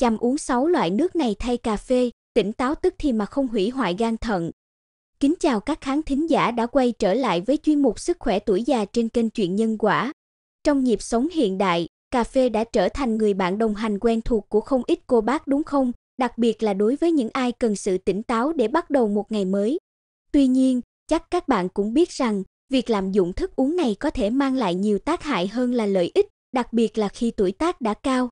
Chăm uống 6 loại nước này thay cà phê, tỉnh táo tức thì mà không hủy hoại gan thận. Kính chào các khán thính giả đã quay trở lại với chuyên mục sức khỏe tuổi già trên kênh chuyện nhân quả. Trong nhịp sống hiện đại, cà phê đã trở thành người bạn đồng hành quen thuộc của không ít cô bác đúng không? Đặc biệt là đối với những ai cần sự tỉnh táo để bắt đầu một ngày mới. Tuy nhiên, chắc các bạn cũng biết rằng, việc làm dụng thức uống này có thể mang lại nhiều tác hại hơn là lợi ích, đặc biệt là khi tuổi tác đã cao.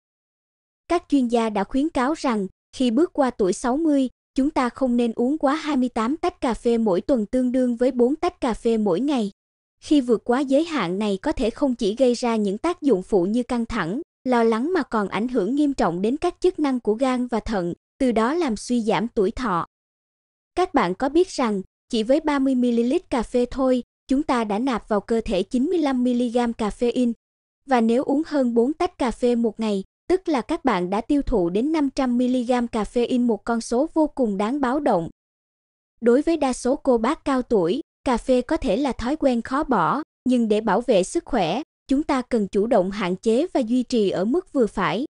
Các chuyên gia đã khuyến cáo rằng, khi bước qua tuổi 60, chúng ta không nên uống quá 28 tách cà phê mỗi tuần tương đương với 4 tách cà phê mỗi ngày. Khi vượt quá giới hạn này có thể không chỉ gây ra những tác dụng phụ như căng thẳng, lo lắng mà còn ảnh hưởng nghiêm trọng đến các chức năng của gan và thận, từ đó làm suy giảm tuổi thọ. Các bạn có biết rằng, chỉ với 30 ml cà phê thôi, chúng ta đã nạp vào cơ thể 95 mg caffeine. Và nếu uống hơn 4 tách cà phê một ngày, tức là các bạn đã tiêu thụ đến 500mg caffeine một con số vô cùng đáng báo động. Đối với đa số cô bác cao tuổi, cà phê có thể là thói quen khó bỏ, nhưng để bảo vệ sức khỏe, chúng ta cần chủ động hạn chế và duy trì ở mức vừa phải.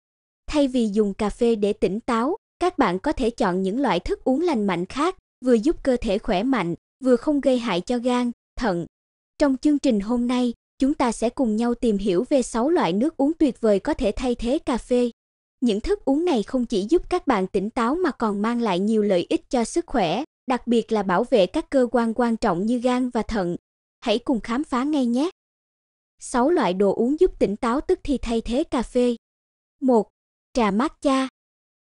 Thay vì dùng cà phê để tỉnh táo, các bạn có thể chọn những loại thức uống lành mạnh khác, vừa giúp cơ thể khỏe mạnh, vừa không gây hại cho gan, thận. Trong chương trình hôm nay, chúng ta sẽ cùng nhau tìm hiểu về 6 loại nước uống tuyệt vời có thể thay thế cà phê. Những thức uống này không chỉ giúp các bạn tỉnh táo mà còn mang lại nhiều lợi ích cho sức khỏe, đặc biệt là bảo vệ các cơ quan quan trọng như gan và thận. Hãy cùng khám phá ngay nhé. 6 loại đồ uống giúp tỉnh táo tức thì thay thế cà phê. 1. Trà matcha.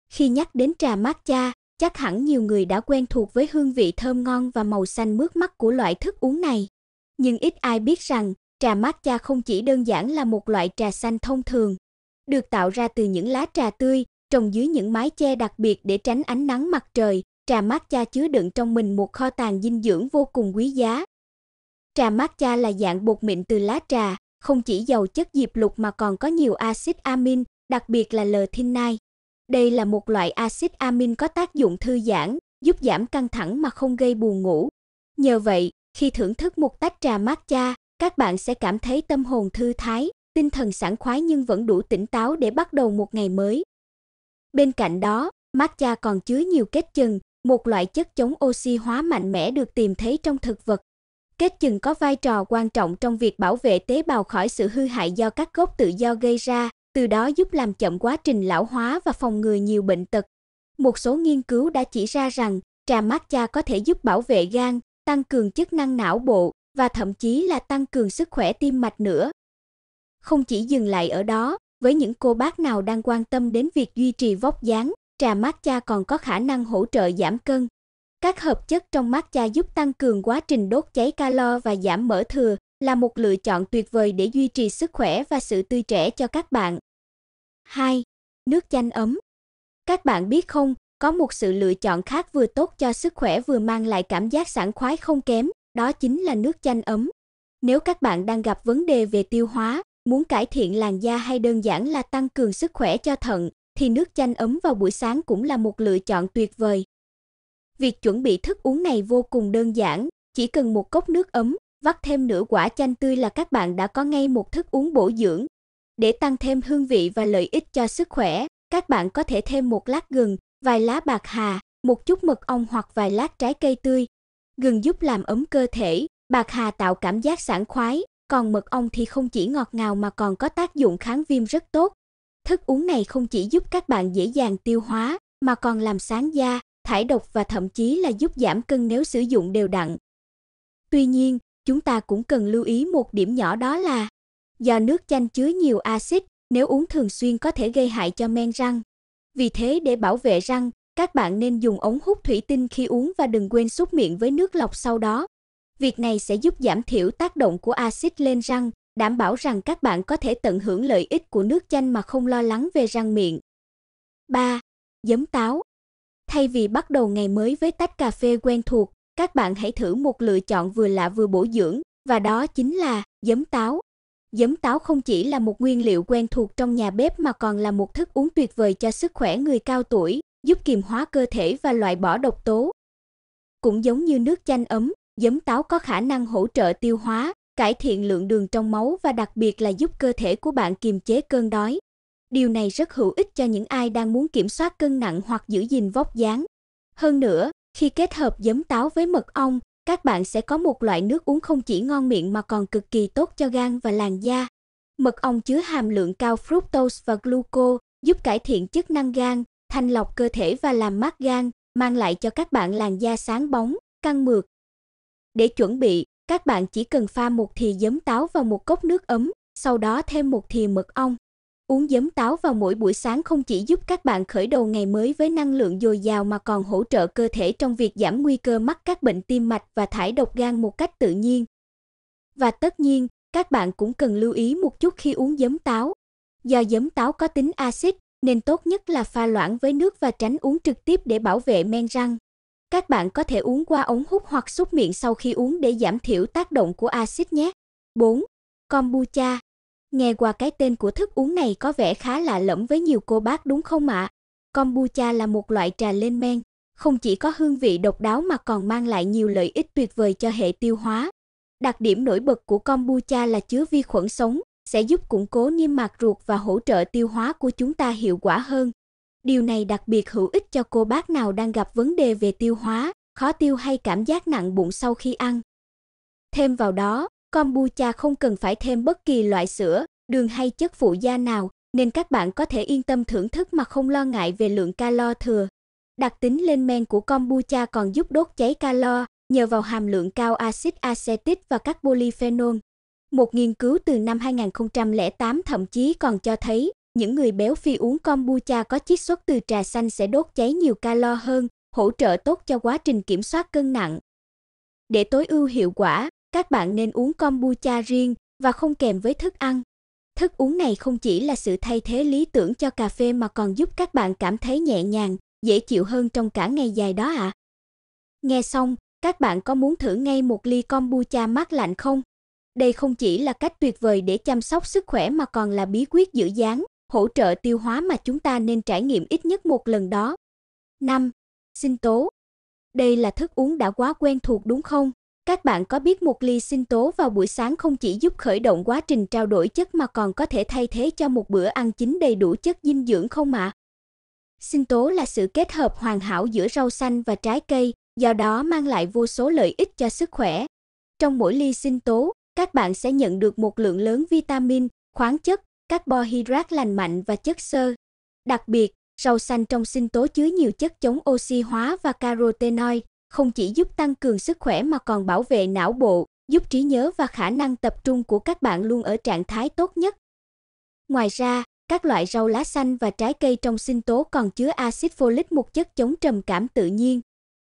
Khi nhắc đến trà matcha, chắc hẳn nhiều người đã quen thuộc với hương vị thơm ngon và màu xanh mướt mắt của loại thức uống này. Nhưng ít ai biết rằng, Trà matcha không chỉ đơn giản là một loại trà xanh thông thường, được tạo ra từ những lá trà tươi, trồng dưới những mái che đặc biệt để tránh ánh nắng mặt trời. Trà matcha chứa đựng trong mình một kho tàng dinh dưỡng vô cùng quý giá. Trà matcha là dạng bột mịn từ lá trà, không chỉ giàu chất diệp lục mà còn có nhiều axit amin, đặc biệt là L-theanine. Đây là một loại axit amin có tác dụng thư giãn, giúp giảm căng thẳng mà không gây buồn ngủ. Nhờ vậy, khi thưởng thức một tách trà matcha, các bạn sẽ cảm thấy tâm hồn thư thái, tinh thần sảng khoái nhưng vẫn đủ tỉnh táo để bắt đầu một ngày mới. Bên cạnh đó, matcha còn chứa nhiều kết chừng, một loại chất chống oxy hóa mạnh mẽ được tìm thấy trong thực vật. Kết chừng có vai trò quan trọng trong việc bảo vệ tế bào khỏi sự hư hại do các gốc tự do gây ra, từ đó giúp làm chậm quá trình lão hóa và phòng ngừa nhiều bệnh tật. Một số nghiên cứu đã chỉ ra rằng trà matcha có thể giúp bảo vệ gan, tăng cường chức năng não bộ, và thậm chí là tăng cường sức khỏe tim mạch nữa. Không chỉ dừng lại ở đó, với những cô bác nào đang quan tâm đến việc duy trì vóc dáng, trà matcha còn có khả năng hỗ trợ giảm cân. Các hợp chất trong matcha giúp tăng cường quá trình đốt cháy calo và giảm mỡ thừa, là một lựa chọn tuyệt vời để duy trì sức khỏe và sự tươi trẻ cho các bạn. 2. Nước chanh ấm. Các bạn biết không, có một sự lựa chọn khác vừa tốt cho sức khỏe vừa mang lại cảm giác sảng khoái không kém, đó chính là nước chanh ấm. Nếu các bạn đang gặp vấn đề về tiêu hóa, muốn cải thiện làn da hay đơn giản là tăng cường sức khỏe cho thận thì nước chanh ấm vào buổi sáng cũng là một lựa chọn tuyệt vời. Việc chuẩn bị thức uống này vô cùng đơn giản, chỉ cần một cốc nước ấm, vắt thêm nửa quả chanh tươi là các bạn đã có ngay một thức uống bổ dưỡng. Để tăng thêm hương vị và lợi ích cho sức khỏe, các bạn có thể thêm một lát gừng, vài lá bạc hà, một chút mật ong hoặc vài lát trái cây tươi, gừng giúp làm ấm cơ thể, bạc hà tạo cảm giác sảng khoái, còn mật ong thì không chỉ ngọt ngào mà còn có tác dụng kháng viêm rất tốt. Thức uống này không chỉ giúp các bạn dễ dàng tiêu hóa mà còn làm sáng da, thải độc và thậm chí là giúp giảm cân nếu sử dụng đều đặn. Tuy nhiên, chúng ta cũng cần lưu ý một điểm nhỏ đó là do nước chanh chứa nhiều axit, nếu uống thường xuyên có thể gây hại cho men răng. Vì thế để bảo vệ răng, các bạn nên dùng ống hút thủy tinh khi uống và đừng quên súc miệng với nước lọc sau đó. Việc này sẽ giúp giảm thiểu tác động của axit lên răng, đảm bảo rằng các bạn có thể tận hưởng lợi ích của nước chanh mà không lo lắng về răng miệng. 3. Giấm táo. Thay vì bắt đầu ngày mới với tách cà phê quen thuộc, các bạn hãy thử một lựa chọn vừa lạ vừa bổ dưỡng, và đó chính là giấm táo. Giấm táo không chỉ là một nguyên liệu quen thuộc trong nhà bếp mà còn là một thức uống tuyệt vời cho sức khỏe người cao tuổi, giúp kiềm hóa cơ thể và loại bỏ độc tố. Cũng giống như nước chanh ấm, giấm táo có khả năng hỗ trợ tiêu hóa, cải thiện lượng đường trong máu và đặc biệt là giúp cơ thể của bạn kiềm chế cơn đói. Điều này rất hữu ích cho những ai đang muốn kiểm soát cân nặng hoặc giữ gìn vóc dáng. Hơn nữa, khi kết hợp giấm táo với mật ong, các bạn sẽ có một loại nước uống không chỉ ngon miệng mà còn cực kỳ tốt cho gan và làn da. Mật ong chứa hàm lượng cao fructose và gluco, giúp cải thiện chức năng gan, thanh lọc cơ thể và làm mát gan, mang lại cho các bạn làn da sáng bóng, căng mượt. Để chuẩn bị, các bạn chỉ cần pha một thìa giấm táo vào một cốc nước ấm, sau đó thêm một thìa mật ong. Uống giấm táo vào mỗi buổi sáng không chỉ giúp các bạn khởi đầu ngày mới với năng lượng dồi dào mà còn hỗ trợ cơ thể trong việc giảm nguy cơ mắc các bệnh tim mạch và thải độc gan một cách tự nhiên. Và tất nhiên, các bạn cũng cần lưu ý một chút khi uống giấm táo. Do giấm táo có tính axit, nên tốt nhất là pha loãng với nước và tránh uống trực tiếp để bảo vệ men răng. Các bạn có thể uống qua ống hút hoặc súc miệng sau khi uống để giảm thiểu tác động của axit nhé. 4. Kombucha Nghe qua cái tên của thức uống này có vẻ khá lạ lẫm với nhiều cô bác đúng không ạ? À? Kombucha là một loại trà lên men, không chỉ có hương vị độc đáo mà còn mang lại nhiều lợi ích tuyệt vời cho hệ tiêu hóa. Đặc điểm nổi bật của kombucha là chứa vi khuẩn sống, sẽ giúp củng cố niêm mạc ruột và hỗ trợ tiêu hóa của chúng ta hiệu quả hơn. Điều này đặc biệt hữu ích cho cô bác nào đang gặp vấn đề về tiêu hóa, khó tiêu hay cảm giác nặng bụng sau khi ăn. Thêm vào đó, kombucha không cần phải thêm bất kỳ loại sữa, đường hay chất phụ gia nào, nên các bạn có thể yên tâm thưởng thức mà không lo ngại về lượng calo thừa. Đặc tính lên men của kombucha còn giúp đốt cháy calo nhờ vào hàm lượng cao axit acetic và các polyphenol. Một nghiên cứu từ năm 2008 thậm chí còn cho thấy những người béo phi uống kombucha có chiết xuất từ trà xanh sẽ đốt cháy nhiều calo hơn, hỗ trợ tốt cho quá trình kiểm soát cân nặng. Để tối ưu hiệu quả, các bạn nên uống kombucha riêng và không kèm với thức ăn. Thức uống này không chỉ là sự thay thế lý tưởng cho cà phê mà còn giúp các bạn cảm thấy nhẹ nhàng, dễ chịu hơn trong cả ngày dài đó ạ. À. Nghe xong, các bạn có muốn thử ngay một ly kombucha mát lạnh không? Đây không chỉ là cách tuyệt vời để chăm sóc sức khỏe mà còn là bí quyết giữ dáng, hỗ trợ tiêu hóa mà chúng ta nên trải nghiệm ít nhất một lần đó. 5. Sinh tố. Đây là thức uống đã quá quen thuộc đúng không? Các bạn có biết một ly sinh tố vào buổi sáng không chỉ giúp khởi động quá trình trao đổi chất mà còn có thể thay thế cho một bữa ăn chính đầy đủ chất dinh dưỡng không ạ? À? Sinh tố là sự kết hợp hoàn hảo giữa rau xanh và trái cây, do đó mang lại vô số lợi ích cho sức khỏe. Trong mỗi ly sinh tố, các bạn sẽ nhận được một lượng lớn vitamin, khoáng chất, carbohydrate lành mạnh và chất xơ. Đặc biệt, rau xanh trong sinh tố chứa nhiều chất chống oxy hóa và carotenoid, không chỉ giúp tăng cường sức khỏe mà còn bảo vệ não bộ, giúp trí nhớ và khả năng tập trung của các bạn luôn ở trạng thái tốt nhất. Ngoài ra, các loại rau lá xanh và trái cây trong sinh tố còn chứa axit folic, một chất chống trầm cảm tự nhiên.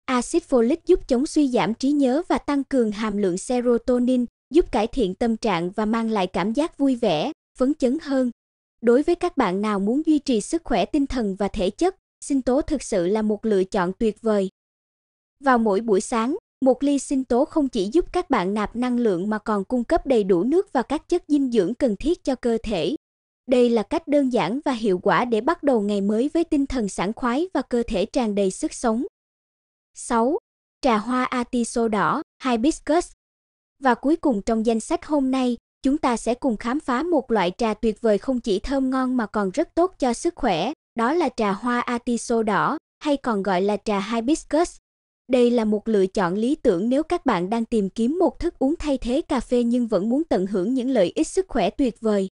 Axit folic giúp chống suy giảm trí nhớ và tăng cường hàm lượng serotonin, giúp cải thiện tâm trạng và mang lại cảm giác vui vẻ, phấn chấn hơn. Đối với các bạn nào muốn duy trì sức khỏe tinh thần và thể chất, sinh tố thực sự là một lựa chọn tuyệt vời. Vào mỗi buổi sáng, một ly sinh tố không chỉ giúp các bạn nạp năng lượng mà còn cung cấp đầy đủ nước và các chất dinh dưỡng cần thiết cho cơ thể. Đây là cách đơn giản và hiệu quả để bắt đầu ngày mới với tinh thần sảng khoái và cơ thể tràn đầy sức sống. 6. Trà hoa atiso đỏ, hibiscus, và cuối cùng trong danh sách hôm nay, chúng ta sẽ cùng khám phá một loại trà tuyệt vời không chỉ thơm ngon mà còn rất tốt cho sức khỏe, đó là trà hoa atiso đỏ, hay còn gọi là trà hibiscus. Đây là một lựa chọn lý tưởng nếu các bạn đang tìm kiếm một thức uống thay thế cà phê nhưng vẫn muốn tận hưởng những lợi ích sức khỏe tuyệt vời.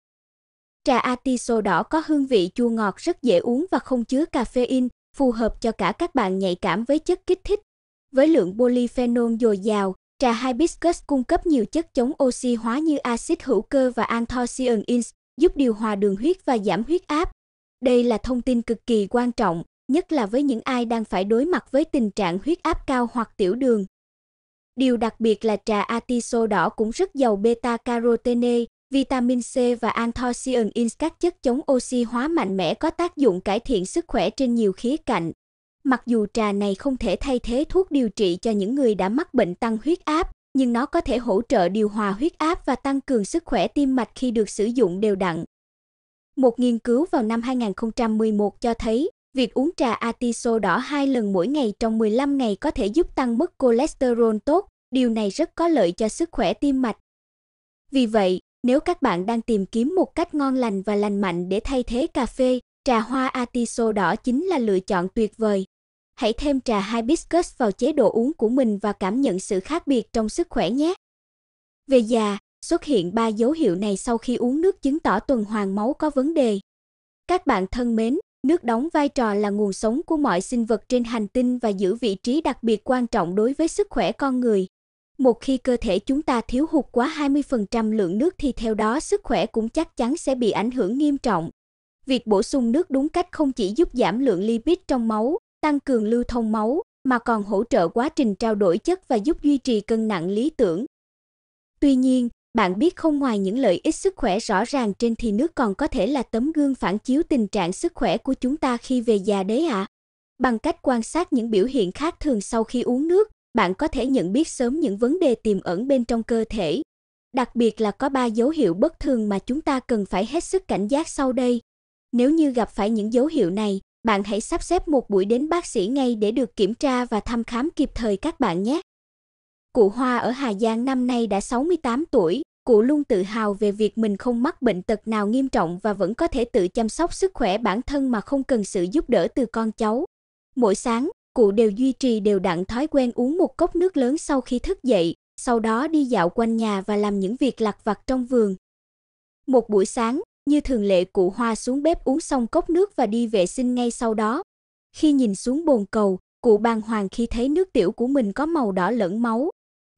Trà atiso đỏ có hương vị chua ngọt rất dễ uống và không chứa caffeine, phù hợp cho cả các bạn nhạy cảm với chất kích thích. Với lượng polyphenol dồi dào, Trà hibiscus cung cấp nhiều chất chống oxy hóa như axit hữu cơ và anthocyanins, giúp điều hòa đường huyết và giảm huyết áp. Đây là thông tin cực kỳ quan trọng, nhất là với những ai đang phải đối mặt với tình trạng huyết áp cao hoặc tiểu đường. Điều đặc biệt là trà atiso đỏ cũng rất giàu beta carotene, vitamin C và anthocyanins các chất chống oxy hóa mạnh mẽ có tác dụng cải thiện sức khỏe trên nhiều khía cạnh, Mặc dù trà này không thể thay thế thuốc điều trị cho những người đã mắc bệnh tăng huyết áp, nhưng nó có thể hỗ trợ điều hòa huyết áp và tăng cường sức khỏe tim mạch khi được sử dụng đều đặn. Một nghiên cứu vào năm 2011 cho thấy, việc uống trà atiso đỏ hai lần mỗi ngày trong 15 ngày có thể giúp tăng mức cholesterol tốt, điều này rất có lợi cho sức khỏe tim mạch. Vì vậy, nếu các bạn đang tìm kiếm một cách ngon lành và lành mạnh để thay thế cà phê, trà hoa atiso đỏ chính là lựa chọn tuyệt vời. Hãy thêm trà hibiscus vào chế độ uống của mình và cảm nhận sự khác biệt trong sức khỏe nhé. Về già, xuất hiện ba dấu hiệu này sau khi uống nước chứng tỏ tuần hoàn máu có vấn đề. Các bạn thân mến, nước đóng vai trò là nguồn sống của mọi sinh vật trên hành tinh và giữ vị trí đặc biệt quan trọng đối với sức khỏe con người. Một khi cơ thể chúng ta thiếu hụt quá 20% lượng nước thì theo đó sức khỏe cũng chắc chắn sẽ bị ảnh hưởng nghiêm trọng. Việc bổ sung nước đúng cách không chỉ giúp giảm lượng lipid trong máu tăng cường lưu thông máu mà còn hỗ trợ quá trình trao đổi chất và giúp duy trì cân nặng lý tưởng. Tuy nhiên, bạn biết không ngoài những lợi ích sức khỏe rõ ràng trên thì nước còn có thể là tấm gương phản chiếu tình trạng sức khỏe của chúng ta khi về già đấy ạ. À. Bằng cách quan sát những biểu hiện khác thường sau khi uống nước, bạn có thể nhận biết sớm những vấn đề tiềm ẩn bên trong cơ thể. Đặc biệt là có 3 dấu hiệu bất thường mà chúng ta cần phải hết sức cảnh giác sau đây. Nếu như gặp phải những dấu hiệu này, bạn hãy sắp xếp một buổi đến bác sĩ ngay để được kiểm tra và thăm khám kịp thời các bạn nhé. Cụ Hoa ở Hà Giang năm nay đã 68 tuổi, cụ luôn tự hào về việc mình không mắc bệnh tật nào nghiêm trọng và vẫn có thể tự chăm sóc sức khỏe bản thân mà không cần sự giúp đỡ từ con cháu. Mỗi sáng, cụ đều duy trì đều đặn thói quen uống một cốc nước lớn sau khi thức dậy, sau đó đi dạo quanh nhà và làm những việc lặt vặt trong vườn. Một buổi sáng, như thường lệ cụ Hoa xuống bếp uống xong cốc nước và đi vệ sinh ngay sau đó. Khi nhìn xuống bồn cầu, cụ bàng hoàng khi thấy nước tiểu của mình có màu đỏ lẫn máu.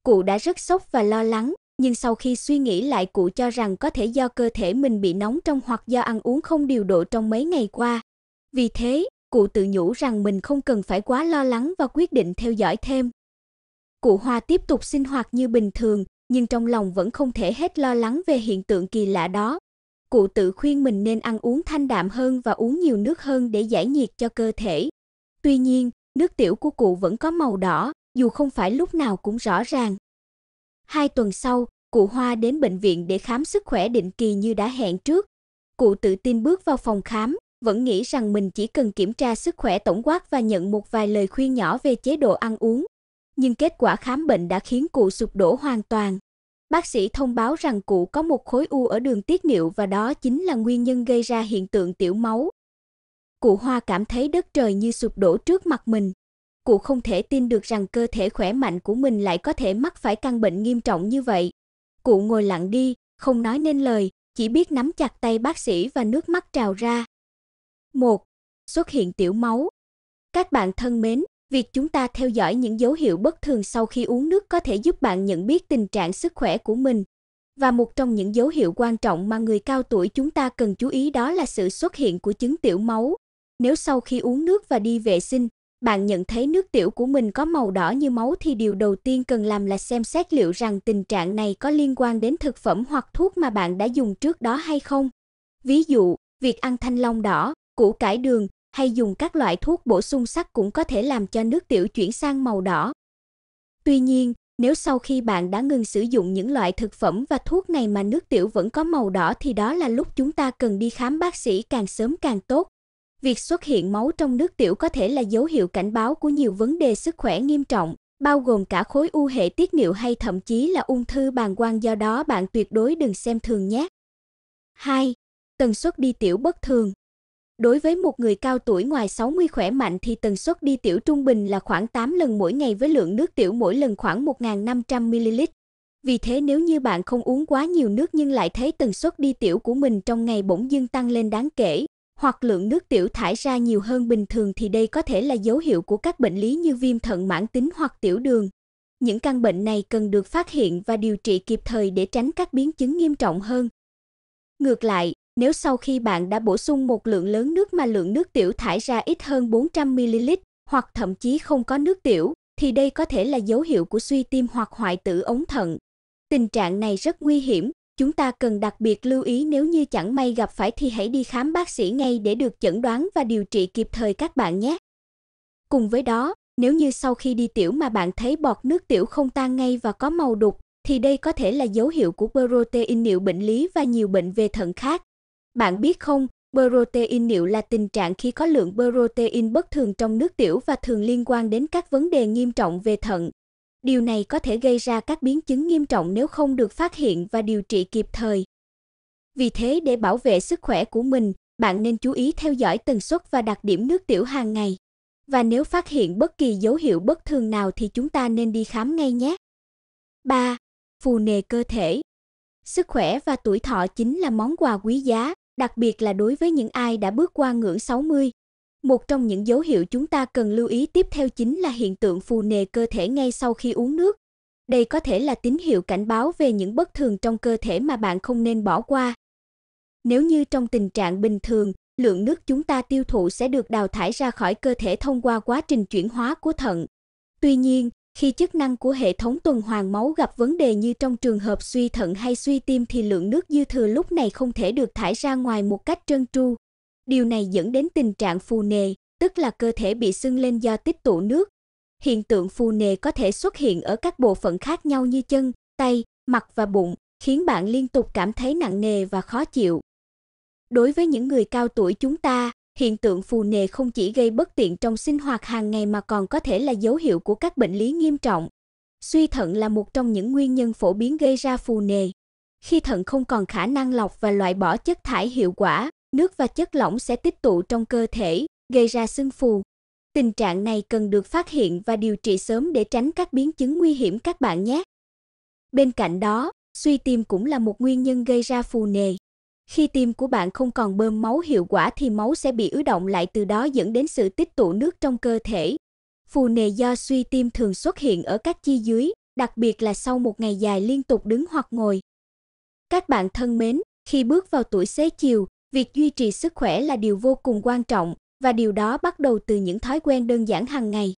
Cụ đã rất sốc và lo lắng, nhưng sau khi suy nghĩ lại cụ cho rằng có thể do cơ thể mình bị nóng trong hoặc do ăn uống không điều độ trong mấy ngày qua. Vì thế, cụ tự nhủ rằng mình không cần phải quá lo lắng và quyết định theo dõi thêm. Cụ Hoa tiếp tục sinh hoạt như bình thường, nhưng trong lòng vẫn không thể hết lo lắng về hiện tượng kỳ lạ đó cụ tự khuyên mình nên ăn uống thanh đạm hơn và uống nhiều nước hơn để giải nhiệt cho cơ thể. Tuy nhiên, nước tiểu của cụ vẫn có màu đỏ, dù không phải lúc nào cũng rõ ràng. Hai tuần sau, cụ Hoa đến bệnh viện để khám sức khỏe định kỳ như đã hẹn trước. Cụ tự tin bước vào phòng khám, vẫn nghĩ rằng mình chỉ cần kiểm tra sức khỏe tổng quát và nhận một vài lời khuyên nhỏ về chế độ ăn uống. Nhưng kết quả khám bệnh đã khiến cụ sụp đổ hoàn toàn. Bác sĩ thông báo rằng cụ có một khối u ở đường tiết niệu và đó chính là nguyên nhân gây ra hiện tượng tiểu máu. Cụ Hoa cảm thấy đất trời như sụp đổ trước mặt mình. Cụ không thể tin được rằng cơ thể khỏe mạnh của mình lại có thể mắc phải căn bệnh nghiêm trọng như vậy. Cụ ngồi lặng đi, không nói nên lời, chỉ biết nắm chặt tay bác sĩ và nước mắt trào ra. 1. Xuất hiện tiểu máu. Các bạn thân mến, Việc chúng ta theo dõi những dấu hiệu bất thường sau khi uống nước có thể giúp bạn nhận biết tình trạng sức khỏe của mình. Và một trong những dấu hiệu quan trọng mà người cao tuổi chúng ta cần chú ý đó là sự xuất hiện của chứng tiểu máu. Nếu sau khi uống nước và đi vệ sinh, bạn nhận thấy nước tiểu của mình có màu đỏ như máu thì điều đầu tiên cần làm là xem xét liệu rằng tình trạng này có liên quan đến thực phẩm hoặc thuốc mà bạn đã dùng trước đó hay không. Ví dụ, việc ăn thanh long đỏ, củ cải đường, hay dùng các loại thuốc bổ sung sắt cũng có thể làm cho nước tiểu chuyển sang màu đỏ. Tuy nhiên, nếu sau khi bạn đã ngừng sử dụng những loại thực phẩm và thuốc này mà nước tiểu vẫn có màu đỏ thì đó là lúc chúng ta cần đi khám bác sĩ càng sớm càng tốt. Việc xuất hiện máu trong nước tiểu có thể là dấu hiệu cảnh báo của nhiều vấn đề sức khỏe nghiêm trọng, bao gồm cả khối u hệ tiết niệu hay thậm chí là ung thư bàng quang do đó bạn tuyệt đối đừng xem thường nhé. 2. Tần suất đi tiểu bất thường Đối với một người cao tuổi ngoài 60 khỏe mạnh thì tần suất đi tiểu trung bình là khoảng 8 lần mỗi ngày với lượng nước tiểu mỗi lần khoảng 1.500ml. Vì thế nếu như bạn không uống quá nhiều nước nhưng lại thấy tần suất đi tiểu của mình trong ngày bỗng dưng tăng lên đáng kể, hoặc lượng nước tiểu thải ra nhiều hơn bình thường thì đây có thể là dấu hiệu của các bệnh lý như viêm thận mãn tính hoặc tiểu đường. Những căn bệnh này cần được phát hiện và điều trị kịp thời để tránh các biến chứng nghiêm trọng hơn. Ngược lại, nếu sau khi bạn đã bổ sung một lượng lớn nước mà lượng nước tiểu thải ra ít hơn 400ml hoặc thậm chí không có nước tiểu, thì đây có thể là dấu hiệu của suy tim hoặc hoại tử ống thận. Tình trạng này rất nguy hiểm, chúng ta cần đặc biệt lưu ý nếu như chẳng may gặp phải thì hãy đi khám bác sĩ ngay để được chẩn đoán và điều trị kịp thời các bạn nhé. Cùng với đó, nếu như sau khi đi tiểu mà bạn thấy bọt nước tiểu không tan ngay và có màu đục, thì đây có thể là dấu hiệu của protein niệu bệnh lý và nhiều bệnh về thận khác. Bạn biết không, protein niệu là tình trạng khi có lượng protein bất thường trong nước tiểu và thường liên quan đến các vấn đề nghiêm trọng về thận. Điều này có thể gây ra các biến chứng nghiêm trọng nếu không được phát hiện và điều trị kịp thời. Vì thế để bảo vệ sức khỏe của mình, bạn nên chú ý theo dõi tần suất và đặc điểm nước tiểu hàng ngày. Và nếu phát hiện bất kỳ dấu hiệu bất thường nào thì chúng ta nên đi khám ngay nhé. 3. Phù nề cơ thể. Sức khỏe và tuổi thọ chính là món quà quý giá đặc biệt là đối với những ai đã bước qua ngưỡng 60. Một trong những dấu hiệu chúng ta cần lưu ý tiếp theo chính là hiện tượng phù nề cơ thể ngay sau khi uống nước. Đây có thể là tín hiệu cảnh báo về những bất thường trong cơ thể mà bạn không nên bỏ qua. Nếu như trong tình trạng bình thường, lượng nước chúng ta tiêu thụ sẽ được đào thải ra khỏi cơ thể thông qua quá trình chuyển hóa của thận. Tuy nhiên, khi chức năng của hệ thống tuần hoàn máu gặp vấn đề như trong trường hợp suy thận hay suy tim thì lượng nước dư thừa lúc này không thể được thải ra ngoài một cách trơn tru. Điều này dẫn đến tình trạng phù nề, tức là cơ thể bị sưng lên do tích tụ nước. Hiện tượng phù nề có thể xuất hiện ở các bộ phận khác nhau như chân, tay, mặt và bụng, khiến bạn liên tục cảm thấy nặng nề và khó chịu. Đối với những người cao tuổi chúng ta, Hiện tượng phù nề không chỉ gây bất tiện trong sinh hoạt hàng ngày mà còn có thể là dấu hiệu của các bệnh lý nghiêm trọng. Suy thận là một trong những nguyên nhân phổ biến gây ra phù nề. Khi thận không còn khả năng lọc và loại bỏ chất thải hiệu quả, nước và chất lỏng sẽ tích tụ trong cơ thể, gây ra sưng phù. Tình trạng này cần được phát hiện và điều trị sớm để tránh các biến chứng nguy hiểm các bạn nhé. Bên cạnh đó, suy tim cũng là một nguyên nhân gây ra phù nề. Khi tim của bạn không còn bơm máu hiệu quả thì máu sẽ bị ứ động lại từ đó dẫn đến sự tích tụ nước trong cơ thể. Phù nề do suy tim thường xuất hiện ở các chi dưới, đặc biệt là sau một ngày dài liên tục đứng hoặc ngồi. Các bạn thân mến, khi bước vào tuổi xế chiều, việc duy trì sức khỏe là điều vô cùng quan trọng và điều đó bắt đầu từ những thói quen đơn giản hàng ngày.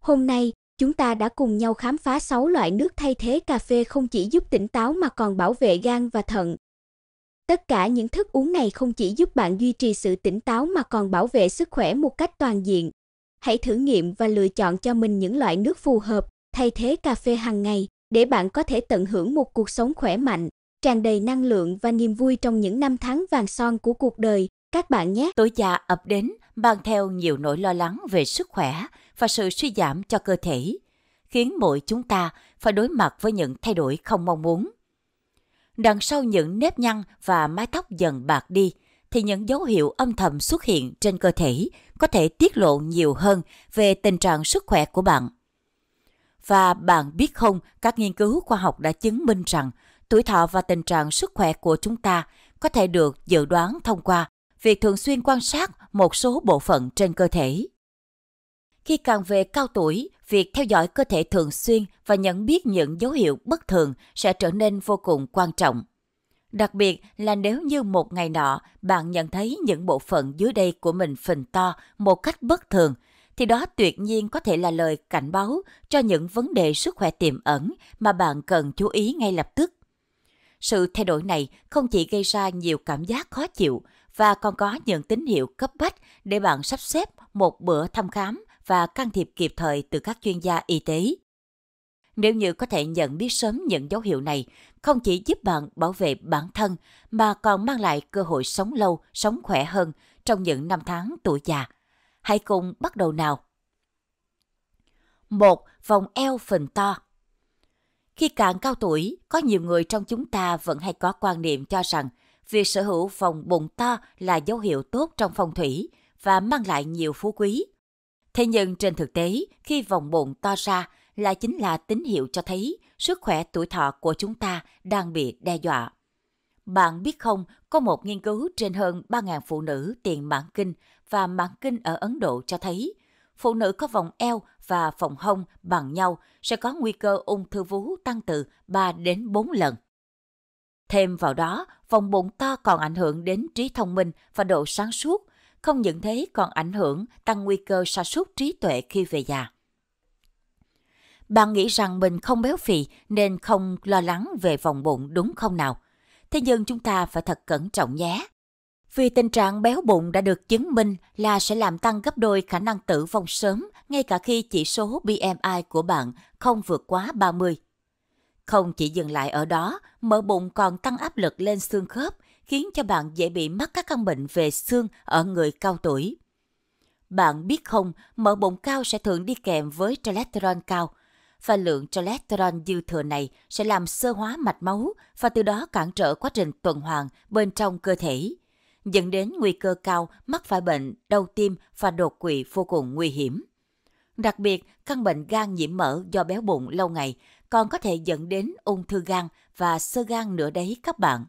Hôm nay, chúng ta đã cùng nhau khám phá 6 loại nước thay thế cà phê không chỉ giúp tỉnh táo mà còn bảo vệ gan và thận, Tất cả những thức uống này không chỉ giúp bạn duy trì sự tỉnh táo mà còn bảo vệ sức khỏe một cách toàn diện. Hãy thử nghiệm và lựa chọn cho mình những loại nước phù hợp, thay thế cà phê hàng ngày để bạn có thể tận hưởng một cuộc sống khỏe mạnh, tràn đầy năng lượng và niềm vui trong những năm tháng vàng son của cuộc đời các bạn nhé. Tuổi già ập đến mang theo nhiều nỗi lo lắng về sức khỏe và sự suy giảm cho cơ thể, khiến mỗi chúng ta phải đối mặt với những thay đổi không mong muốn Đằng sau những nếp nhăn và mái tóc dần bạc đi, thì những dấu hiệu âm thầm xuất hiện trên cơ thể có thể tiết lộ nhiều hơn về tình trạng sức khỏe của bạn. Và bạn biết không, các nghiên cứu khoa học đã chứng minh rằng tuổi thọ và tình trạng sức khỏe của chúng ta có thể được dự đoán thông qua việc thường xuyên quan sát một số bộ phận trên cơ thể. Khi càng về cao tuổi, việc theo dõi cơ thể thường xuyên và nhận biết những dấu hiệu bất thường sẽ trở nên vô cùng quan trọng. Đặc biệt là nếu như một ngày nọ bạn nhận thấy những bộ phận dưới đây của mình phình to một cách bất thường, thì đó tuyệt nhiên có thể là lời cảnh báo cho những vấn đề sức khỏe tiềm ẩn mà bạn cần chú ý ngay lập tức. Sự thay đổi này không chỉ gây ra nhiều cảm giác khó chịu và còn có những tín hiệu cấp bách để bạn sắp xếp một bữa thăm khám và can thiệp kịp thời từ các chuyên gia y tế. Nếu như có thể nhận biết sớm những dấu hiệu này, không chỉ giúp bạn bảo vệ bản thân mà còn mang lại cơ hội sống lâu, sống khỏe hơn trong những năm tháng tuổi già. Hãy cùng bắt đầu nào. 1. Vòng eo phình to Khi càng cao tuổi, có nhiều người trong chúng ta vẫn hay có quan niệm cho rằng việc sở hữu vòng bụng to là dấu hiệu tốt trong phong thủy và mang lại nhiều phú quý – Thế nhưng trên thực tế, khi vòng bụng to ra là chính là tín hiệu cho thấy sức khỏe tuổi thọ của chúng ta đang bị đe dọa. Bạn biết không, có một nghiên cứu trên hơn 3.000 phụ nữ tiền mãn kinh và mãn kinh ở Ấn Độ cho thấy phụ nữ có vòng eo và vòng hông bằng nhau sẽ có nguy cơ ung thư vú tăng từ 3 đến 4 lần. Thêm vào đó, vòng bụng to còn ảnh hưởng đến trí thông minh và độ sáng suốt không những thế còn ảnh hưởng tăng nguy cơ sa sút trí tuệ khi về già. Bạn nghĩ rằng mình không béo phì nên không lo lắng về vòng bụng đúng không nào? Thế nhưng chúng ta phải thật cẩn trọng nhé. Vì tình trạng béo bụng đã được chứng minh là sẽ làm tăng gấp đôi khả năng tử vong sớm ngay cả khi chỉ số BMI của bạn không vượt quá 30. Không chỉ dừng lại ở đó, mỡ bụng còn tăng áp lực lên xương khớp, khiến cho bạn dễ bị mắc các căn bệnh về xương ở người cao tuổi. Bạn biết không, mỡ bụng cao sẽ thường đi kèm với cholesterol cao và lượng cholesterol dư thừa này sẽ làm sơ hóa mạch máu và từ đó cản trở quá trình tuần hoàn bên trong cơ thể, dẫn đến nguy cơ cao mắc phải bệnh đau tim và đột quỵ vô cùng nguy hiểm. Đặc biệt, căn bệnh gan nhiễm mỡ do béo bụng lâu ngày còn có thể dẫn đến ung thư gan và sơ gan nữa đấy các bạn.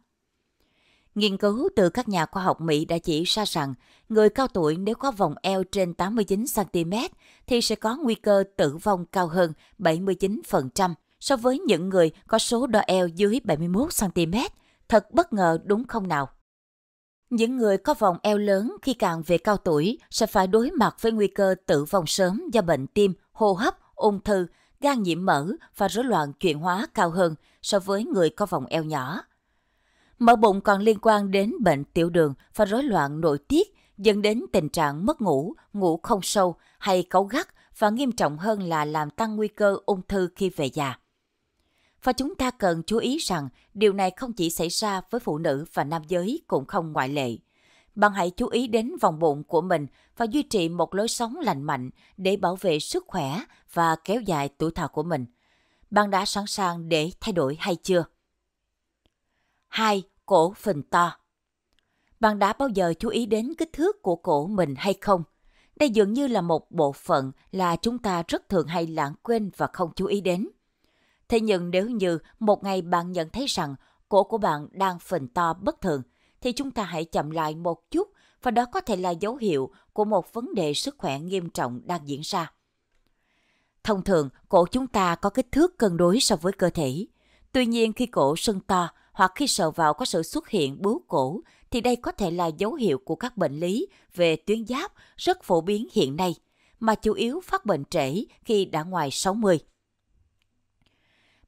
Nghiên cứu từ các nhà khoa học Mỹ đã chỉ ra rằng người cao tuổi nếu có vòng eo trên 89cm thì sẽ có nguy cơ tử vong cao hơn 79% so với những người có số đo eo dưới 71cm. Thật bất ngờ đúng không nào? Những người có vòng eo lớn khi càng về cao tuổi sẽ phải đối mặt với nguy cơ tử vong sớm do bệnh tim, hô hấp, ung thư, gan nhiễm mỡ và rối loạn chuyển hóa cao hơn so với người có vòng eo nhỏ. Mỡ bụng còn liên quan đến bệnh tiểu đường và rối loạn nội tiết, dẫn đến tình trạng mất ngủ, ngủ không sâu hay cáu gắt và nghiêm trọng hơn là làm tăng nguy cơ ung thư khi về già. Và chúng ta cần chú ý rằng điều này không chỉ xảy ra với phụ nữ và nam giới cũng không ngoại lệ. Bạn hãy chú ý đến vòng bụng của mình và duy trì một lối sống lành mạnh để bảo vệ sức khỏe và kéo dài tuổi thọ của mình. Bạn đã sẵn sàng để thay đổi hay chưa? 2 cổ phình to. Bạn đã bao giờ chú ý đến kích thước của cổ mình hay không? Đây dường như là một bộ phận là chúng ta rất thường hay lãng quên và không chú ý đến. Thế nhưng nếu như một ngày bạn nhận thấy rằng cổ của bạn đang phình to bất thường, thì chúng ta hãy chậm lại một chút và đó có thể là dấu hiệu của một vấn đề sức khỏe nghiêm trọng đang diễn ra. Thông thường, cổ chúng ta có kích thước cân đối so với cơ thể. Tuy nhiên khi cổ sưng to, hoặc khi sờ vào có sự xuất hiện bướu cổ thì đây có thể là dấu hiệu của các bệnh lý về tuyến giáp rất phổ biến hiện nay, mà chủ yếu phát bệnh trễ khi đã ngoài 60.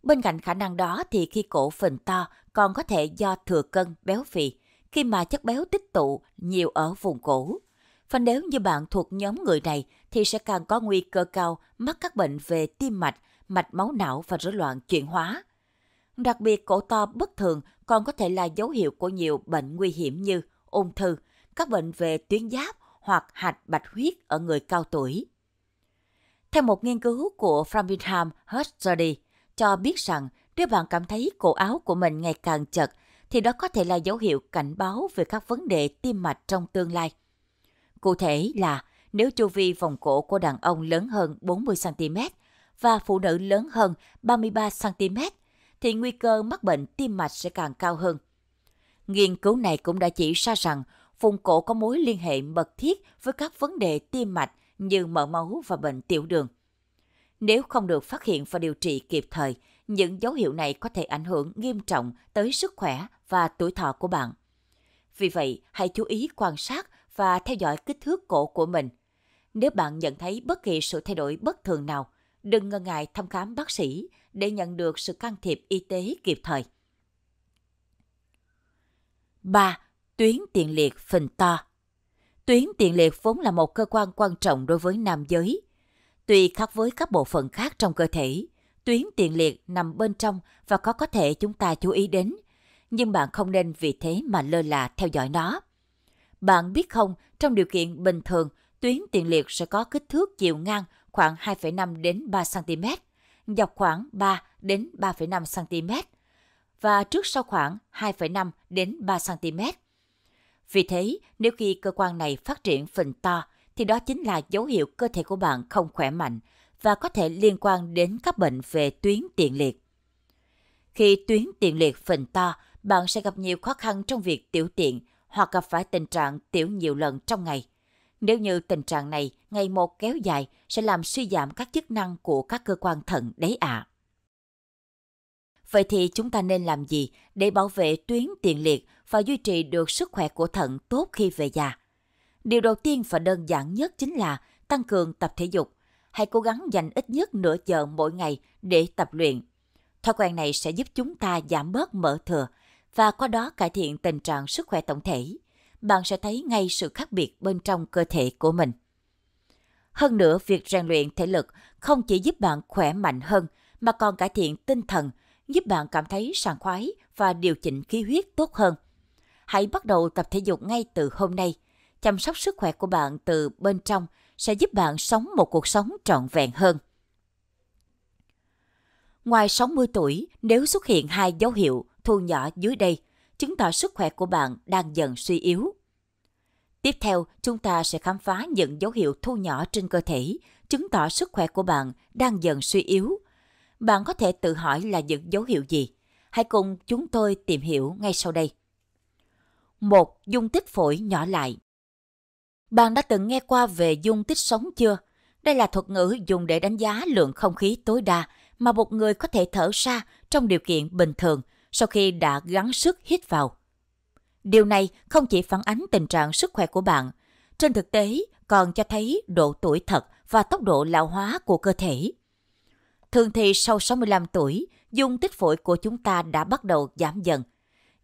Bên cạnh khả năng đó thì khi cổ phình to còn có thể do thừa cân, béo phì, khi mà chất béo tích tụ nhiều ở vùng cổ. Và nếu như bạn thuộc nhóm người này thì sẽ càng có nguy cơ cao mắc các bệnh về tim mạch, mạch máu não và rối loạn chuyển hóa. Đặc biệt cổ to bất thường còn có thể là dấu hiệu của nhiều bệnh nguy hiểm như ung thư, các bệnh về tuyến giáp hoặc hạch bạch huyết ở người cao tuổi. Theo một nghiên cứu của Framingham Heart Study, cho biết rằng nếu bạn cảm thấy cổ áo của mình ngày càng chật, thì đó có thể là dấu hiệu cảnh báo về các vấn đề tim mạch trong tương lai. Cụ thể là nếu chu vi vòng cổ của đàn ông lớn hơn 40cm và phụ nữ lớn hơn 33cm, thì nguy cơ mắc bệnh tim mạch sẽ càng cao hơn. Nghiên cứu này cũng đã chỉ ra rằng vùng cổ có mối liên hệ mật thiết với các vấn đề tim mạch như mỡ máu và bệnh tiểu đường. Nếu không được phát hiện và điều trị kịp thời, những dấu hiệu này có thể ảnh hưởng nghiêm trọng tới sức khỏe và tuổi thọ của bạn. Vì vậy, hãy chú ý quan sát và theo dõi kích thước cổ của mình. Nếu bạn nhận thấy bất kỳ sự thay đổi bất thường nào, đừng ngần ngại thăm khám bác sĩ để nhận được sự can thiệp y tế kịp thời. 3. Tuyến tiền liệt phình to Tuyến tiền liệt vốn là một cơ quan quan trọng đối với nam giới. Tuy khác với các bộ phận khác trong cơ thể, tuyến tiền liệt nằm bên trong và có có thể chúng ta chú ý đến, nhưng bạn không nên vì thế mà lơ là theo dõi nó. Bạn biết không, trong điều kiện bình thường, tuyến tiền liệt sẽ có kích thước chiều ngang khoảng 2,5 đến 3 cm dọc khoảng 3 đến 3,5 cm và trước sau khoảng 2,5 đến 3 cm. Vì thế, nếu khi cơ quan này phát triển phình to thì đó chính là dấu hiệu cơ thể của bạn không khỏe mạnh và có thể liên quan đến các bệnh về tuyến tiền liệt. Khi tuyến tiền liệt phình to, bạn sẽ gặp nhiều khó khăn trong việc tiểu tiện hoặc gặp phải tình trạng tiểu nhiều lần trong ngày. Nếu như tình trạng này ngày một kéo dài sẽ làm suy giảm các chức năng của các cơ quan thận đấy ạ. À. Vậy thì chúng ta nên làm gì để bảo vệ tuyến tiền liệt và duy trì được sức khỏe của thận tốt khi về già? Điều đầu tiên và đơn giản nhất chính là tăng cường tập thể dục. Hãy cố gắng dành ít nhất nửa giờ mỗi ngày để tập luyện. Thói quen này sẽ giúp chúng ta giảm bớt mỡ thừa và qua đó cải thiện tình trạng sức khỏe tổng thể bạn sẽ thấy ngay sự khác biệt bên trong cơ thể của mình. Hơn nữa, việc rèn luyện thể lực không chỉ giúp bạn khỏe mạnh hơn mà còn cải thiện tinh thần, giúp bạn cảm thấy sảng khoái và điều chỉnh khí huyết tốt hơn. Hãy bắt đầu tập thể dục ngay từ hôm nay. Chăm sóc sức khỏe của bạn từ bên trong sẽ giúp bạn sống một cuộc sống trọn vẹn hơn. Ngoài 60 tuổi, nếu xuất hiện hai dấu hiệu thu nhỏ dưới đây – chứng tỏ sức khỏe của bạn đang dần suy yếu. Tiếp theo, chúng ta sẽ khám phá những dấu hiệu thu nhỏ trên cơ thể, chứng tỏ sức khỏe của bạn đang dần suy yếu. Bạn có thể tự hỏi là những dấu hiệu gì? Hãy cùng chúng tôi tìm hiểu ngay sau đây. Một, Dung tích phổi nhỏ lại. Bạn đã từng nghe qua về dung tích sống chưa? Đây là thuật ngữ dùng để đánh giá lượng không khí tối đa mà một người có thể thở ra trong điều kiện bình thường – sau khi đã gắng sức hít vào. Điều này không chỉ phản ánh tình trạng sức khỏe của bạn, trên thực tế còn cho thấy độ tuổi thật và tốc độ lão hóa của cơ thể. Thường thì sau 65 tuổi, dung tích phổi của chúng ta đã bắt đầu giảm dần.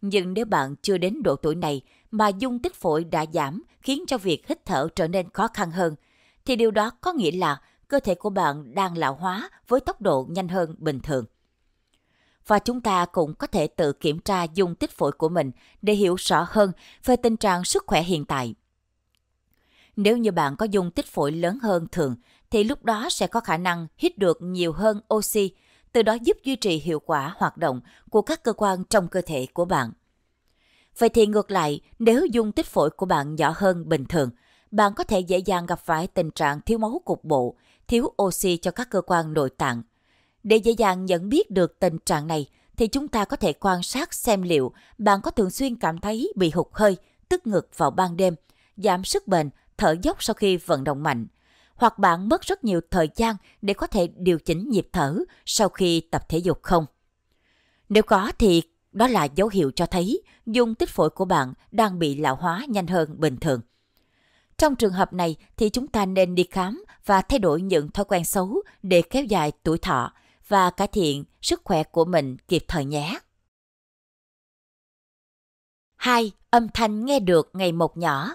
Nhưng nếu bạn chưa đến độ tuổi này mà dung tích phổi đã giảm khiến cho việc hít thở trở nên khó khăn hơn, thì điều đó có nghĩa là cơ thể của bạn đang lão hóa với tốc độ nhanh hơn bình thường và chúng ta cũng có thể tự kiểm tra dung tích phổi của mình để hiểu rõ hơn về tình trạng sức khỏe hiện tại. Nếu như bạn có dung tích phổi lớn hơn thường, thì lúc đó sẽ có khả năng hít được nhiều hơn oxy, từ đó giúp duy trì hiệu quả hoạt động của các cơ quan trong cơ thể của bạn. Vậy thì ngược lại, nếu dung tích phổi của bạn nhỏ hơn bình thường, bạn có thể dễ dàng gặp phải tình trạng thiếu máu cục bộ, thiếu oxy cho các cơ quan nội tạng. Để dễ dàng nhận biết được tình trạng này, thì chúng ta có thể quan sát xem liệu bạn có thường xuyên cảm thấy bị hụt hơi, tức ngực vào ban đêm, giảm sức bền, thở dốc sau khi vận động mạnh, hoặc bạn mất rất nhiều thời gian để có thể điều chỉnh nhịp thở sau khi tập thể dục không. Nếu có thì đó là dấu hiệu cho thấy dung tích phổi của bạn đang bị lão hóa nhanh hơn bình thường. Trong trường hợp này thì chúng ta nên đi khám và thay đổi những thói quen xấu để kéo dài tuổi thọ và cải thiện sức khỏe của mình kịp thời nhé. 2. Âm thanh nghe được ngày một nhỏ.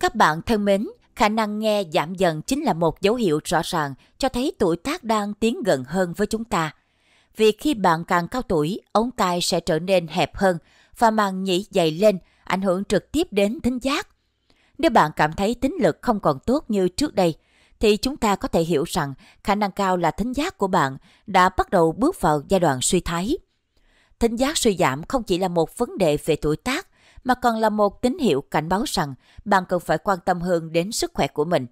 Các bạn thân mến, khả năng nghe giảm dần chính là một dấu hiệu rõ ràng cho thấy tuổi tác đang tiến gần hơn với chúng ta. Vì khi bạn càng cao tuổi, ống tai sẽ trở nên hẹp hơn và màng nhĩ dày lên, ảnh hưởng trực tiếp đến thính giác. Nếu bạn cảm thấy tính lực không còn tốt như trước đây, thì chúng ta có thể hiểu rằng khả năng cao là thính giác của bạn đã bắt đầu bước vào giai đoạn suy thái. Thính giác suy giảm không chỉ là một vấn đề về tuổi tác, mà còn là một tín hiệu cảnh báo rằng bạn cần phải quan tâm hơn đến sức khỏe của mình.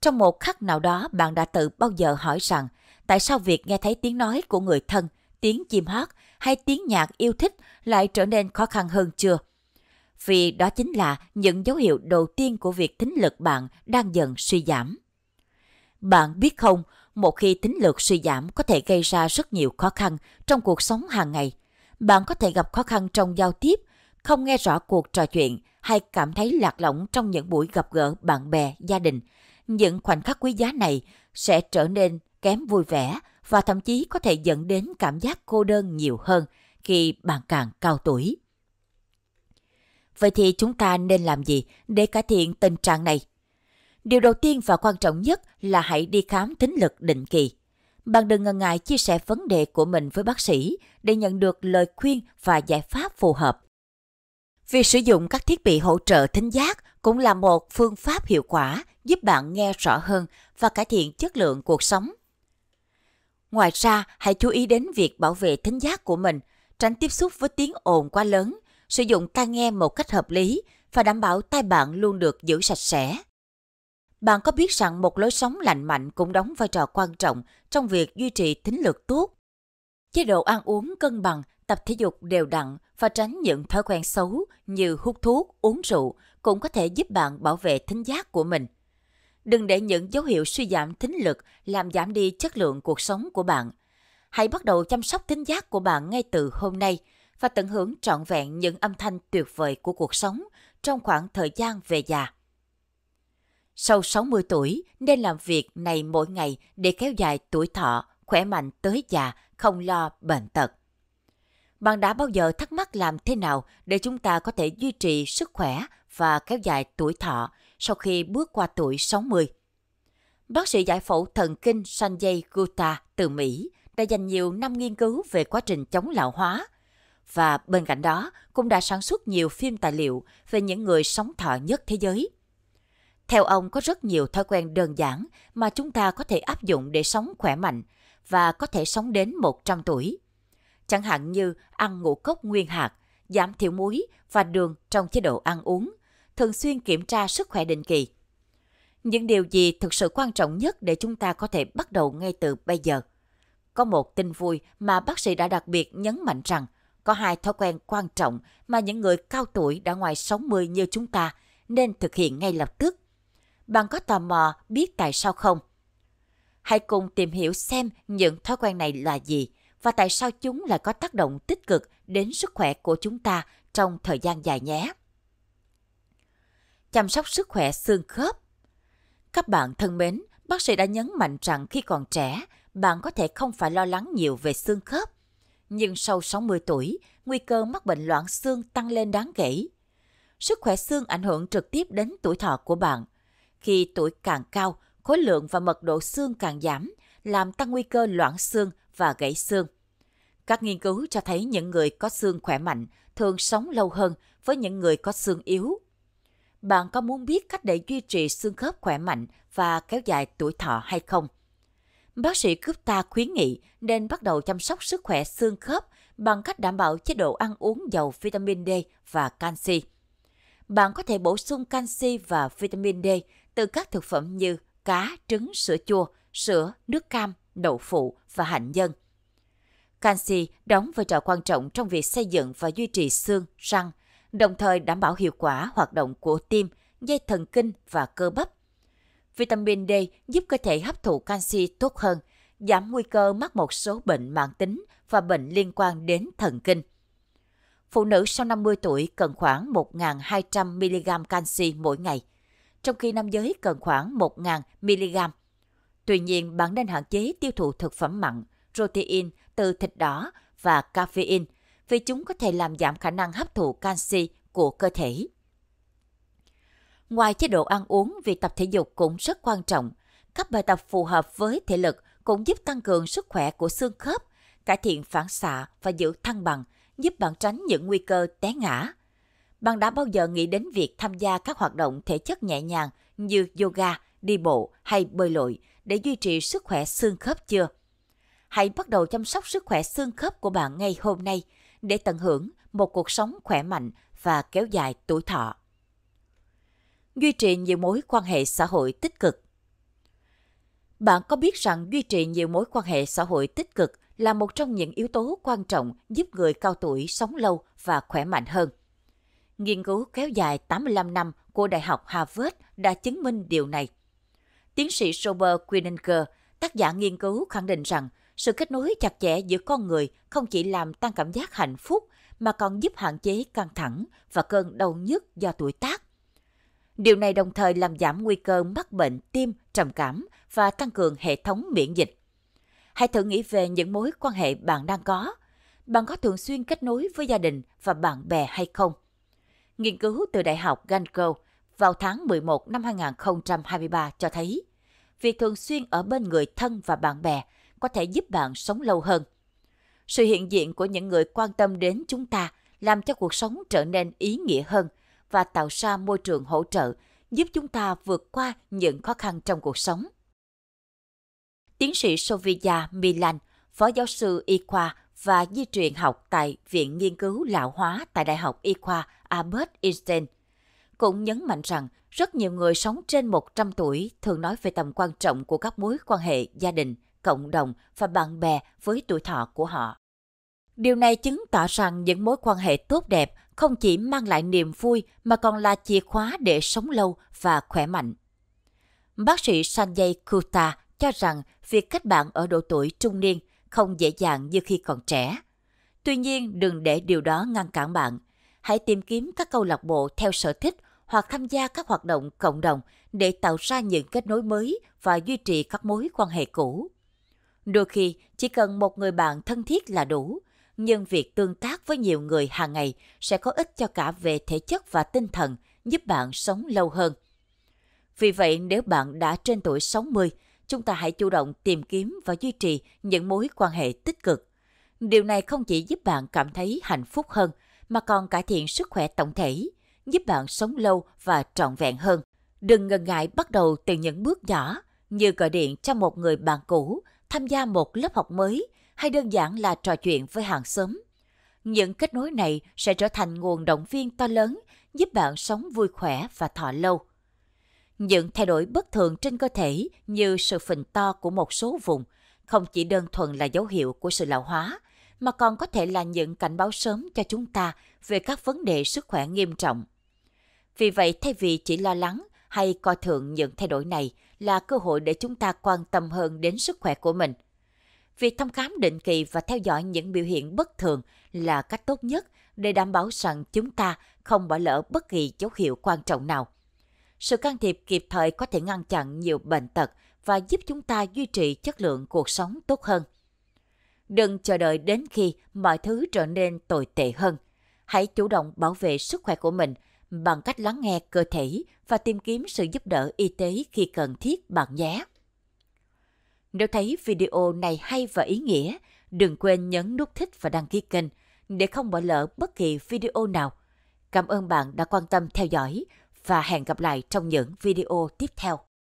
Trong một khắc nào đó, bạn đã tự bao giờ hỏi rằng tại sao việc nghe thấy tiếng nói của người thân, tiếng chim hót hay tiếng nhạc yêu thích lại trở nên khó khăn hơn chưa? Vì đó chính là những dấu hiệu đầu tiên của việc thính lực bạn đang dần suy giảm. Bạn biết không, một khi tính lực suy giảm có thể gây ra rất nhiều khó khăn trong cuộc sống hàng ngày. Bạn có thể gặp khó khăn trong giao tiếp, không nghe rõ cuộc trò chuyện hay cảm thấy lạc lõng trong những buổi gặp gỡ bạn bè, gia đình. Những khoảnh khắc quý giá này sẽ trở nên kém vui vẻ và thậm chí có thể dẫn đến cảm giác cô đơn nhiều hơn khi bạn càng cao tuổi. Vậy thì chúng ta nên làm gì để cải thiện tình trạng này? Điều đầu tiên và quan trọng nhất là hãy đi khám thính lực định kỳ. Bạn đừng ngần ngại chia sẻ vấn đề của mình với bác sĩ để nhận được lời khuyên và giải pháp phù hợp. Việc sử dụng các thiết bị hỗ trợ thính giác cũng là một phương pháp hiệu quả giúp bạn nghe rõ hơn và cải thiện chất lượng cuộc sống. Ngoài ra, hãy chú ý đến việc bảo vệ thính giác của mình, tránh tiếp xúc với tiếng ồn quá lớn, sử dụng tai nghe một cách hợp lý và đảm bảo tai bạn luôn được giữ sạch sẽ. Bạn có biết rằng một lối sống lành mạnh cũng đóng vai trò quan trọng trong việc duy trì tính lực tốt? Chế độ ăn uống cân bằng, tập thể dục đều đặn và tránh những thói quen xấu như hút thuốc, uống rượu cũng có thể giúp bạn bảo vệ thính giác của mình. Đừng để những dấu hiệu suy giảm thính lực làm giảm đi chất lượng cuộc sống của bạn. Hãy bắt đầu chăm sóc thính giác của bạn ngay từ hôm nay và tận hưởng trọn vẹn những âm thanh tuyệt vời của cuộc sống trong khoảng thời gian về già. Sau 60 tuổi nên làm việc này mỗi ngày để kéo dài tuổi thọ, khỏe mạnh tới già, không lo bệnh tật. Bạn đã bao giờ thắc mắc làm thế nào để chúng ta có thể duy trì sức khỏe và kéo dài tuổi thọ sau khi bước qua tuổi 60? Bác sĩ giải phẫu thần kinh Sanjay Gupta từ Mỹ đã dành nhiều năm nghiên cứu về quá trình chống lão hóa và bên cạnh đó cũng đã sản xuất nhiều phim tài liệu về những người sống thọ nhất thế giới. Theo ông có rất nhiều thói quen đơn giản mà chúng ta có thể áp dụng để sống khỏe mạnh và có thể sống đến 100 tuổi. Chẳng hạn như ăn ngũ cốc nguyên hạt, giảm thiểu muối và đường trong chế độ ăn uống, thường xuyên kiểm tra sức khỏe định kỳ. Những điều gì thực sự quan trọng nhất để chúng ta có thể bắt đầu ngay từ bây giờ? Có một tin vui mà bác sĩ đã đặc biệt nhấn mạnh rằng có hai thói quen quan trọng mà những người cao tuổi đã ngoài 60 như chúng ta nên thực hiện ngay lập tức bạn có tò mò biết tại sao không? Hãy cùng tìm hiểu xem những thói quen này là gì và tại sao chúng lại có tác động tích cực đến sức khỏe của chúng ta trong thời gian dài nhé. Chăm sóc sức khỏe xương khớp Các bạn thân mến, bác sĩ đã nhấn mạnh rằng khi còn trẻ, bạn có thể không phải lo lắng nhiều về xương khớp. Nhưng sau 60 tuổi, nguy cơ mắc bệnh loãng xương tăng lên đáng kể. Sức khỏe xương ảnh hưởng trực tiếp đến tuổi thọ của bạn – khi tuổi càng cao, khối lượng và mật độ xương càng giảm, làm tăng nguy cơ loãng xương và gãy xương. Các nghiên cứu cho thấy những người có xương khỏe mạnh thường sống lâu hơn với những người có xương yếu. Bạn có muốn biết cách để duy trì xương khớp khỏe mạnh và kéo dài tuổi thọ hay không? Bác sĩ Gupta khuyến nghị nên bắt đầu chăm sóc sức khỏe xương khớp bằng cách đảm bảo chế độ ăn uống giàu vitamin D và canxi. Bạn có thể bổ sung canxi và vitamin D từ các thực phẩm như cá, trứng, sữa chua, sữa, nước cam, đậu phụ và hạnh nhân. Canxi đóng vai trò quan trọng trong việc xây dựng và duy trì xương, răng, đồng thời đảm bảo hiệu quả hoạt động của tim, dây thần kinh và cơ bắp. Vitamin D giúp cơ thể hấp thụ canxi tốt hơn, giảm nguy cơ mắc một số bệnh mạng tính và bệnh liên quan đến thần kinh. Phụ nữ sau 50 tuổi cần khoảng 1.200 mg canxi mỗi ngày – trong khi nam giới cần khoảng 1.000mg. Tuy nhiên, bạn nên hạn chế tiêu thụ thực phẩm mặn, protein từ thịt đỏ và caffeine vì chúng có thể làm giảm khả năng hấp thụ canxi của cơ thể. Ngoài chế độ ăn uống, việc tập thể dục cũng rất quan trọng. Các bài tập phù hợp với thể lực cũng giúp tăng cường sức khỏe của xương khớp, cải thiện phản xạ và giữ thăng bằng, giúp bạn tránh những nguy cơ té ngã bạn đã bao giờ nghĩ đến việc tham gia các hoạt động thể chất nhẹ nhàng như yoga, đi bộ hay bơi lội để duy trì sức khỏe xương khớp chưa? Hãy bắt đầu chăm sóc sức khỏe xương khớp của bạn ngay hôm nay để tận hưởng một cuộc sống khỏe mạnh và kéo dài tuổi thọ. Duy trì nhiều mối quan hệ xã hội tích cực Bạn có biết rằng duy trì nhiều mối quan hệ xã hội tích cực là một trong những yếu tố quan trọng giúp người cao tuổi sống lâu và khỏe mạnh hơn. Nghiên cứu kéo dài 85 năm của Đại học Harvard đã chứng minh điều này. Tiến sĩ Robert Quininger, tác giả nghiên cứu khẳng định rằng sự kết nối chặt chẽ giữa con người không chỉ làm tăng cảm giác hạnh phúc mà còn giúp hạn chế căng thẳng và cơn đau nhức do tuổi tác. Điều này đồng thời làm giảm nguy cơ mắc bệnh tim, trầm cảm và tăng cường hệ thống miễn dịch. Hãy thử nghĩ về những mối quan hệ bạn đang có. Bạn có thường xuyên kết nối với gia đình và bạn bè hay không? nghiên cứu từ Đại học Ganco vào tháng 11 năm 2023 cho thấy, việc thường xuyên ở bên người thân và bạn bè có thể giúp bạn sống lâu hơn. Sự hiện diện của những người quan tâm đến chúng ta làm cho cuộc sống trở nên ý nghĩa hơn và tạo ra môi trường hỗ trợ giúp chúng ta vượt qua những khó khăn trong cuộc sống. Tiến sĩ Sovia Milan, phó giáo sư y khoa và di truyền học tại Viện Nghiên cứu Lão hóa tại Đại học Y khoa Albert Einstein, cũng nhấn mạnh rằng rất nhiều người sống trên 100 tuổi thường nói về tầm quan trọng của các mối quan hệ gia đình, cộng đồng và bạn bè với tuổi thọ của họ. Điều này chứng tỏ rằng những mối quan hệ tốt đẹp không chỉ mang lại niềm vui mà còn là chìa khóa để sống lâu và khỏe mạnh. Bác sĩ Sanjay Kuta cho rằng việc kết bạn ở độ tuổi trung niên không dễ dàng như khi còn trẻ. Tuy nhiên, đừng để điều đó ngăn cản bạn – hãy tìm kiếm các câu lạc bộ theo sở thích hoặc tham gia các hoạt động cộng đồng để tạo ra những kết nối mới và duy trì các mối quan hệ cũ. Đôi khi, chỉ cần một người bạn thân thiết là đủ, nhưng việc tương tác với nhiều người hàng ngày sẽ có ích cho cả về thể chất và tinh thần, giúp bạn sống lâu hơn. Vì vậy, nếu bạn đã trên tuổi 60, chúng ta hãy chủ động tìm kiếm và duy trì những mối quan hệ tích cực. Điều này không chỉ giúp bạn cảm thấy hạnh phúc hơn – mà còn cải thiện sức khỏe tổng thể, giúp bạn sống lâu và trọn vẹn hơn. Đừng ngần ngại bắt đầu từ những bước nhỏ như gọi điện cho một người bạn cũ, tham gia một lớp học mới hay đơn giản là trò chuyện với hàng xóm. Những kết nối này sẽ trở thành nguồn động viên to lớn, giúp bạn sống vui khỏe và thọ lâu. Những thay đổi bất thường trên cơ thể như sự phình to của một số vùng không chỉ đơn thuần là dấu hiệu của sự lão hóa mà còn có thể là những cảnh báo sớm cho chúng ta về các vấn đề sức khỏe nghiêm trọng. Vì vậy, thay vì chỉ lo lắng hay coi thường những thay đổi này là cơ hội để chúng ta quan tâm hơn đến sức khỏe của mình. Việc thăm khám định kỳ và theo dõi những biểu hiện bất thường là cách tốt nhất để đảm bảo rằng chúng ta không bỏ lỡ bất kỳ dấu hiệu quan trọng nào. Sự can thiệp kịp thời có thể ngăn chặn nhiều bệnh tật và giúp chúng ta duy trì chất lượng cuộc sống tốt hơn. Đừng chờ đợi đến khi mọi thứ trở nên tồi tệ hơn. Hãy chủ động bảo vệ sức khỏe của mình bằng cách lắng nghe cơ thể và tìm kiếm sự giúp đỡ y tế khi cần thiết bạn nhé. Nếu thấy video này hay và ý nghĩa, đừng quên nhấn nút thích và đăng ký kênh để không bỏ lỡ bất kỳ video nào. Cảm ơn bạn đã quan tâm theo dõi và hẹn gặp lại trong những video tiếp theo.